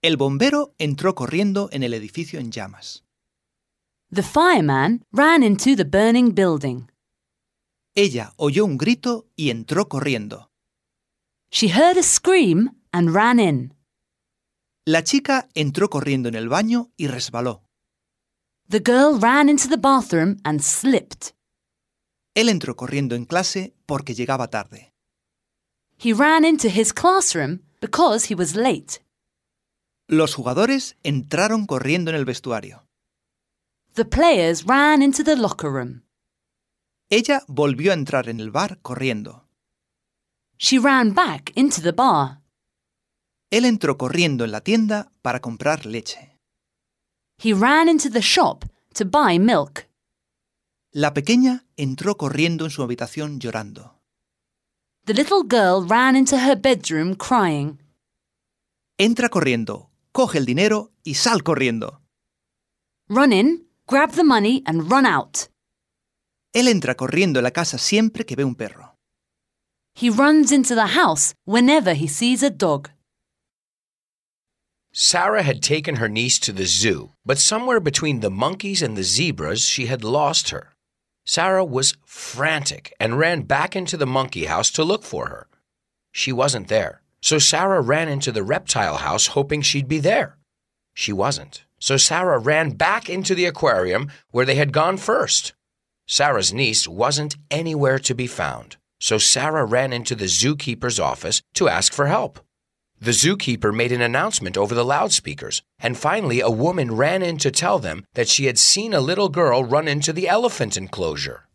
El bombero entró corriendo en el edificio en llamas. The fireman ran into the burning building. Ella oyó un grito y entró corriendo. She heard a scream and ran in. La chica entró corriendo en el baño y resbaló. The girl ran into the bathroom and slipped. Él entró corriendo en clase porque llegaba tarde. He ran into his classroom because he was late. Los jugadores entraron corriendo en el vestuario. Ella volvió a entrar en el bar corriendo. Él entró corriendo en la tienda para comprar leche. La pequeña entró corriendo en su habitación llorando. Entra corriendo, coge el dinero y sal corriendo. Run in, grab the money and run out. Él entra corriendo en la casa siempre que ve un perro. He runs into the house whenever he sees a dog. Sarah had taken her niece to the zoo, but somewhere between the monkeys and the zebras, she had lost her. Sarah was frantic and ran back into the monkey house to look for her. She wasn't there. So Sarah ran into the reptile house hoping she'd be there. She wasn't. So Sarah ran back into the aquarium where they had gone first. Sarah's niece wasn't anywhere to be found. So Sarah ran into the zookeeper's office to ask for help. The zookeeper made an announcement over the loudspeakers, and finally a woman ran in to tell them that she had seen a little girl run into the elephant enclosure.